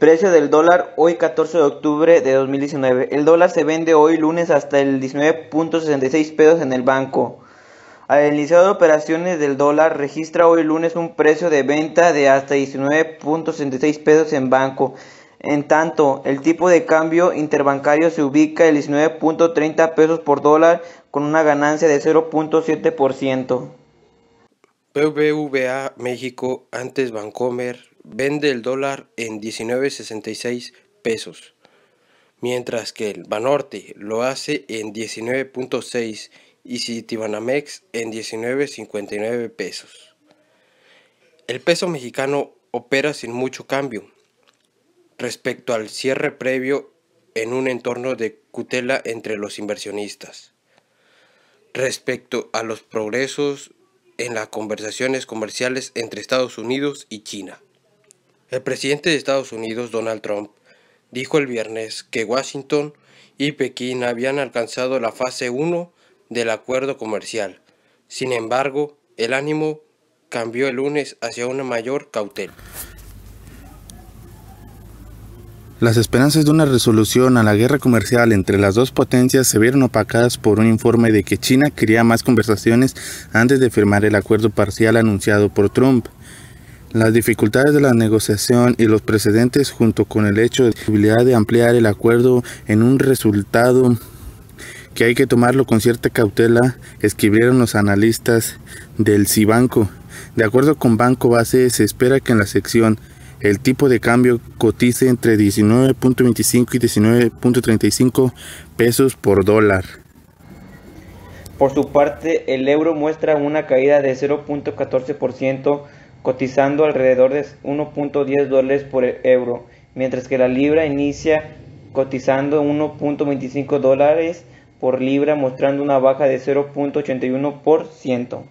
Precio del dólar hoy 14 de octubre de 2019. El dólar se vende hoy lunes hasta el 19.66 pesos en el banco. Al iniciar de operaciones del dólar registra hoy lunes un precio de venta de hasta 19.66 pesos en banco. En tanto, el tipo de cambio interbancario se ubica el 19.30 pesos por dólar con una ganancia de 0.7%. BBVA México antes Bancomer vende el dólar en 19.66 pesos, mientras que el Banorte lo hace en 19.6 y Citibanamex en 19.59 pesos. El peso mexicano opera sin mucho cambio respecto al cierre previo en un entorno de cutela entre los inversionistas. Respecto a los progresos en las conversaciones comerciales entre Estados Unidos y China. El presidente de Estados Unidos, Donald Trump, dijo el viernes que Washington y Pekín habían alcanzado la fase 1 del acuerdo comercial. Sin embargo, el ánimo cambió el lunes hacia una mayor cautela. Las esperanzas de una resolución a la guerra comercial entre las dos potencias se vieron opacadas por un informe de que China quería más conversaciones antes de firmar el acuerdo parcial anunciado por Trump. Las dificultades de la negociación y los precedentes junto con el hecho de la posibilidad de ampliar el acuerdo en un resultado que hay que tomarlo con cierta cautela, escribieron los analistas del Cibanco. De acuerdo con Banco Base, se espera que en la sección el tipo de cambio cotice entre 19.25 y 19.35 pesos por dólar. Por su parte, el euro muestra una caída de 0.14% cotizando alrededor de 1.10 dólares por euro, mientras que la libra inicia cotizando 1.25 dólares por libra, mostrando una baja de 0.81%.